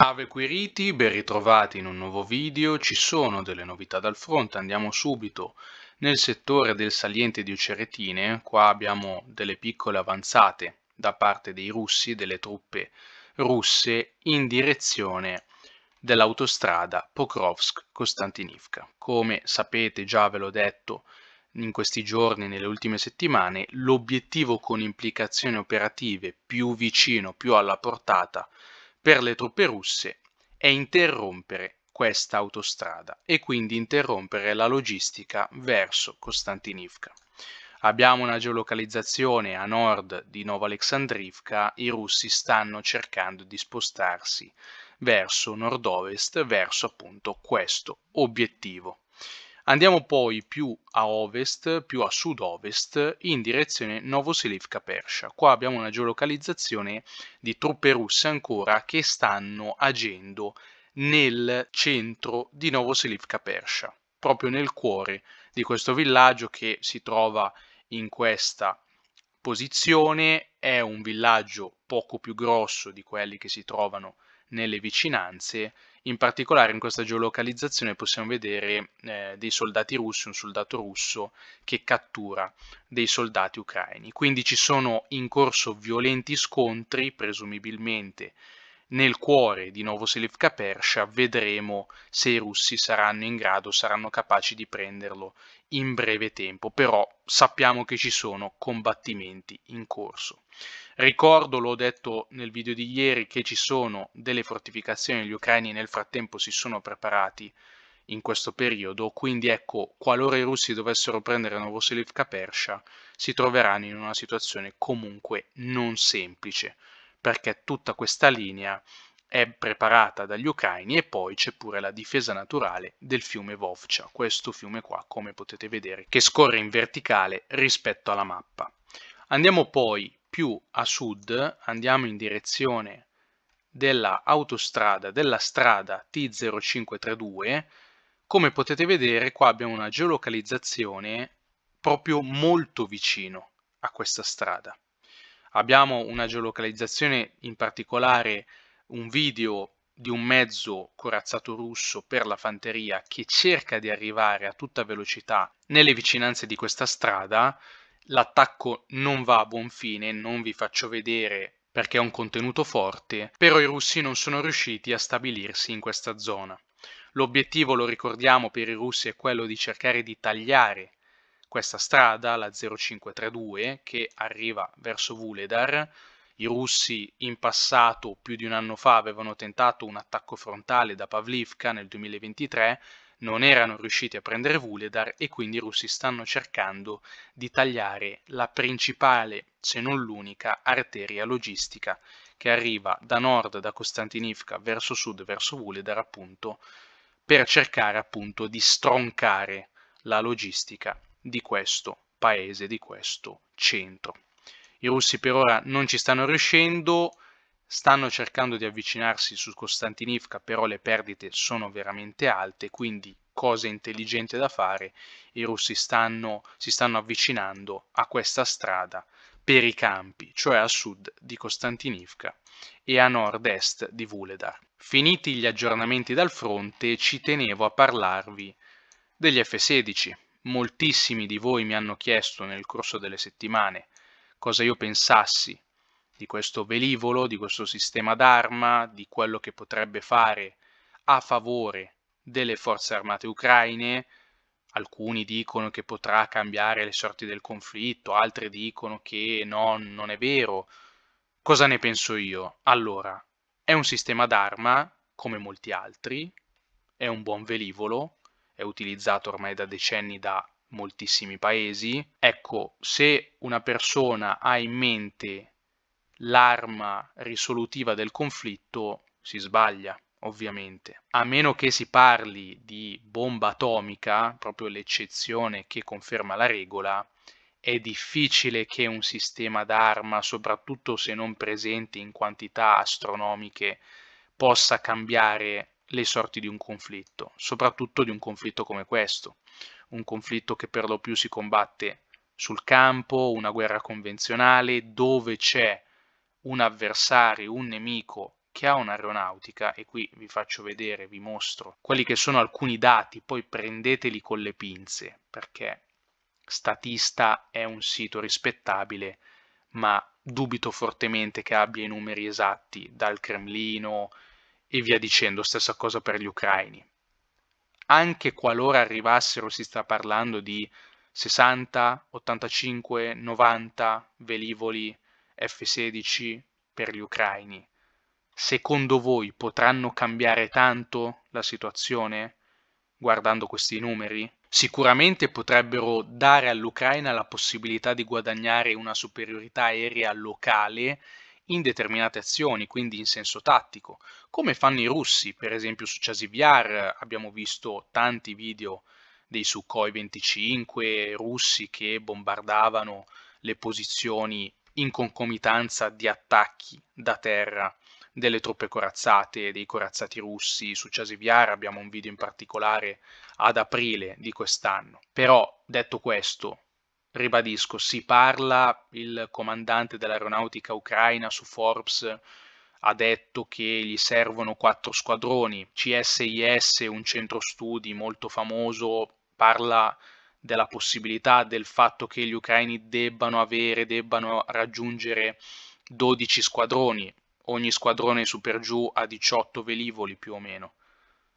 Ave Quiriti, ben ritrovati in un nuovo video, ci sono delle novità dal fronte, andiamo subito nel settore del saliente di Uceretine, qua abbiamo delle piccole avanzate da parte dei russi, delle truppe russe in direzione dell'autostrada Pokrovsk-Kostantinivka. Come sapete, già ve l'ho detto in questi giorni, nelle ultime settimane, l'obiettivo con implicazioni operative più vicino, più alla portata per le truppe russe è interrompere questa autostrada e quindi interrompere la logistica verso Costantinivka. Abbiamo una geolocalizzazione a nord di Nova Aleksandrivka, i russi stanno cercando di spostarsi verso nord-ovest, verso appunto questo obiettivo. Andiamo poi più a ovest, più a sud-ovest, in direzione novoselivka Persia. Qua abbiamo una geolocalizzazione di truppe russe ancora che stanno agendo nel centro di novoselivka Persia, proprio nel cuore di questo villaggio che si trova in questa posizione. È un villaggio poco più grosso di quelli che si trovano nelle vicinanze in particolare in questa geolocalizzazione possiamo vedere eh, dei soldati russi, un soldato russo che cattura dei soldati ucraini. Quindi ci sono in corso violenti scontri, presumibilmente nel cuore di Novoselivka Persia, vedremo se i russi saranno in grado, saranno capaci di prenderlo in breve tempo, però sappiamo che ci sono combattimenti in corso. Ricordo, l'ho detto nel video di ieri, che ci sono delle fortificazioni, gli ucraini nel frattempo si sono preparati in questo periodo, quindi ecco, qualora i russi dovessero prendere Novoselivka Persia, si troveranno in una situazione comunque non semplice, perché tutta questa linea è preparata dagli ucraini e poi c'è pure la difesa naturale del fiume Vovcia, questo fiume qua, come potete vedere, che scorre in verticale rispetto alla mappa. Andiamo poi più a sud andiamo in direzione della autostrada, della strada T0532, come potete vedere qua abbiamo una geolocalizzazione proprio molto vicino a questa strada. Abbiamo una geolocalizzazione in particolare un video di un mezzo corazzato russo per la fanteria che cerca di arrivare a tutta velocità nelle vicinanze di questa strada l'attacco non va a buon fine, non vi faccio vedere perché è un contenuto forte, però i russi non sono riusciti a stabilirsi in questa zona. L'obiettivo, lo ricordiamo, per i russi è quello di cercare di tagliare questa strada, la 0532, che arriva verso Vuledar. I russi in passato, più di un anno fa, avevano tentato un attacco frontale da Pavlivka nel 2023, non erano riusciti a prendere Vuledar e quindi i russi stanno cercando di tagliare la principale, se non l'unica, arteria logistica che arriva da nord, da Costantinivka, verso sud, verso Vuledar, appunto, per cercare appunto di stroncare la logistica di questo paese, di questo centro. I russi per ora non ci stanno riuscendo, Stanno cercando di avvicinarsi su Costantinivka, però le perdite sono veramente alte, quindi cosa intelligente da fare, i russi stanno, si stanno avvicinando a questa strada per i campi, cioè a sud di Costantinivka e a nord-est di Vuledar. Finiti gli aggiornamenti dal fronte, ci tenevo a parlarvi degli F-16. Moltissimi di voi mi hanno chiesto nel corso delle settimane cosa io pensassi di questo velivolo, di questo sistema d'arma, di quello che potrebbe fare a favore delle forze armate ucraine. Alcuni dicono che potrà cambiare le sorti del conflitto, altri dicono che no, non è vero. Cosa ne penso io? Allora, è un sistema d'arma, come molti altri, è un buon velivolo, è utilizzato ormai da decenni da moltissimi paesi. Ecco, se una persona ha in mente l'arma risolutiva del conflitto, si sbaglia ovviamente. A meno che si parli di bomba atomica, proprio l'eccezione che conferma la regola, è difficile che un sistema d'arma, soprattutto se non presente in quantità astronomiche, possa cambiare le sorti di un conflitto, soprattutto di un conflitto come questo, un conflitto che per lo più si combatte sul campo, una guerra convenzionale, dove c'è un avversario, un nemico che ha un'aeronautica, e qui vi faccio vedere, vi mostro quelli che sono alcuni dati, poi prendeteli con le pinze, perché Statista è un sito rispettabile, ma dubito fortemente che abbia i numeri esatti dal Cremlino e via dicendo, stessa cosa per gli ucraini. Anche qualora arrivassero, si sta parlando di 60, 85, 90 velivoli F-16 per gli ucraini, secondo voi potranno cambiare tanto la situazione guardando questi numeri? Sicuramente potrebbero dare all'Ucraina la possibilità di guadagnare una superiorità aerea locale in determinate azioni, quindi in senso tattico, come fanno i russi, per esempio su Chasiviar abbiamo visto tanti video dei Sukhoi 25 russi che bombardavano le posizioni in concomitanza di attacchi da terra delle truppe corazzate, dei corazzati russi su Ciasiviara, abbiamo un video in particolare ad aprile di quest'anno. Però, detto questo, ribadisco, si parla, il comandante dell'aeronautica ucraina su Forbes ha detto che gli servono quattro squadroni, CSIS, un centro studi molto famoso, parla della possibilità del fatto che gli ucraini debbano avere, debbano raggiungere 12 squadroni, ogni squadrone su per giù ha 18 velivoli più o meno,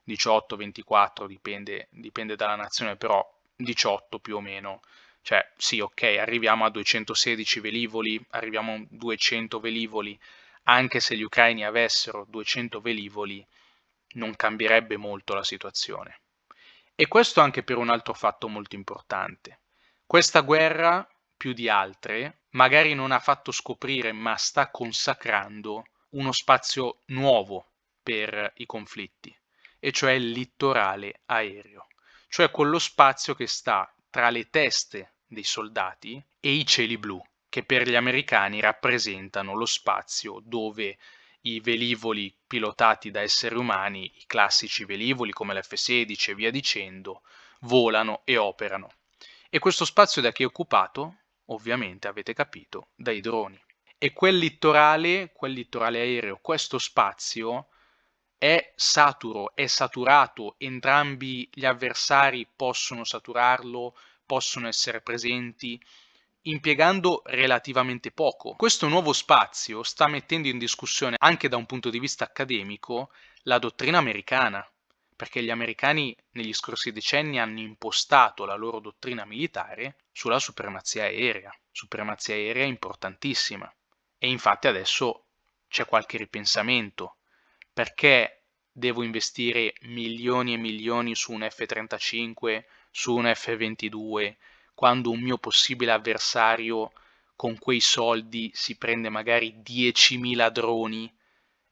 18-24 dipende, dipende dalla nazione, però 18 più o meno, cioè sì ok arriviamo a 216 velivoli, arriviamo a 200 velivoli, anche se gli ucraini avessero 200 velivoli non cambierebbe molto la situazione. E questo anche per un altro fatto molto importante. Questa guerra, più di altre, magari non ha fatto scoprire, ma sta consacrando uno spazio nuovo per i conflitti, e cioè il littorale aereo, cioè quello spazio che sta tra le teste dei soldati e i cieli blu, che per gli americani rappresentano lo spazio dove i velivoli pilotati da esseri umani, i classici velivoli come l'F-16 e via dicendo, volano e operano. E questo spazio da chi è occupato? Ovviamente avete capito, dai droni. E quel littorale, quel littorale aereo, questo spazio è saturo, è saturato, entrambi gli avversari possono saturarlo, possono essere presenti, impiegando relativamente poco. Questo nuovo spazio sta mettendo in discussione, anche da un punto di vista accademico, la dottrina americana, perché gli americani negli scorsi decenni hanno impostato la loro dottrina militare sulla supremazia aerea, supremazia aerea importantissima. E infatti adesso c'è qualche ripensamento, perché devo investire milioni e milioni su un F-35, su un F-22, quando un mio possibile avversario con quei soldi si prende magari 10.000 droni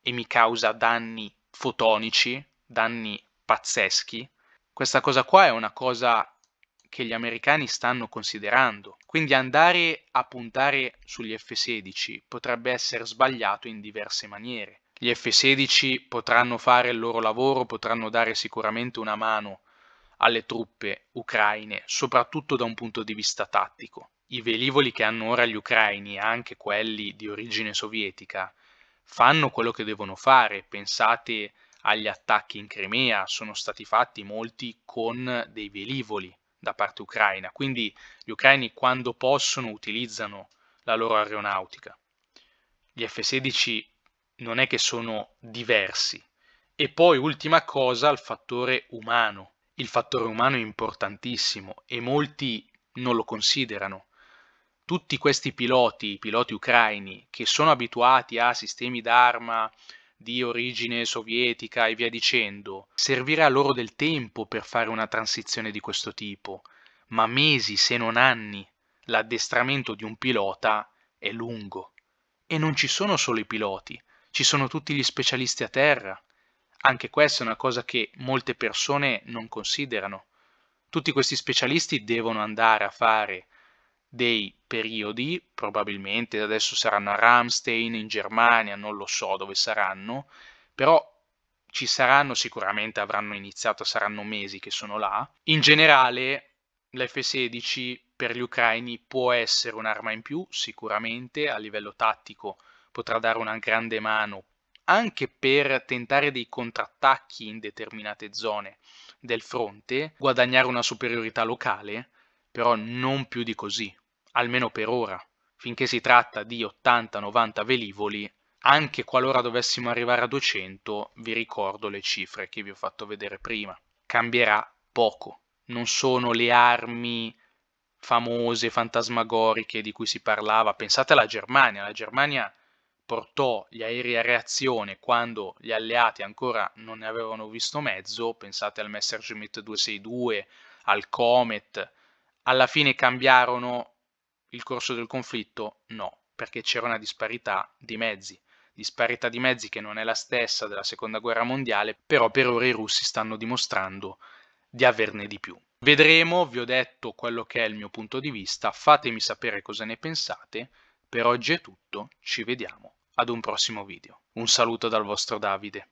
e mi causa danni fotonici, danni pazzeschi. Questa cosa qua è una cosa che gli americani stanno considerando. Quindi andare a puntare sugli F-16 potrebbe essere sbagliato in diverse maniere. Gli F-16 potranno fare il loro lavoro, potranno dare sicuramente una mano alle truppe ucraine, soprattutto da un punto di vista tattico. I velivoli che hanno ora gli ucraini, anche quelli di origine sovietica, fanno quello che devono fare. Pensate agli attacchi in Crimea, sono stati fatti molti con dei velivoli da parte ucraina, quindi gli ucraini quando possono utilizzano la loro aeronautica. Gli F-16 non è che sono diversi. E poi ultima cosa, il fattore umano il fattore umano è importantissimo e molti non lo considerano. Tutti questi piloti, i piloti ucraini, che sono abituati a sistemi d'arma di origine sovietica e via dicendo, servirà loro del tempo per fare una transizione di questo tipo, ma mesi se non anni. L'addestramento di un pilota è lungo. E non ci sono solo i piloti, ci sono tutti gli specialisti a terra, anche questa è una cosa che molte persone non considerano. Tutti questi specialisti devono andare a fare dei periodi, probabilmente adesso saranno a Ramstein in Germania, non lo so dove saranno, però ci saranno sicuramente, avranno iniziato, saranno mesi che sono là. In generale l'F-16 per gli ucraini può essere un'arma in più, sicuramente a livello tattico potrà dare una grande mano anche per tentare dei contrattacchi in determinate zone del fronte, guadagnare una superiorità locale, però non più di così, almeno per ora. Finché si tratta di 80-90 velivoli, anche qualora dovessimo arrivare a 200, vi ricordo le cifre che vi ho fatto vedere prima. Cambierà poco. Non sono le armi famose, fantasmagoriche di cui si parlava. Pensate alla Germania. La Germania portò gli aerei a reazione quando gli alleati ancora non ne avevano visto mezzo, pensate al Messerschmitt 262, al Comet, alla fine cambiarono il corso del conflitto? No, perché c'era una disparità di mezzi. Disparità di mezzi che non è la stessa della seconda guerra mondiale, però per ora i russi stanno dimostrando di averne di più. Vedremo, vi ho detto quello che è il mio punto di vista, fatemi sapere cosa ne pensate. Per oggi è tutto, ci vediamo ad un prossimo video. Un saluto dal vostro Davide.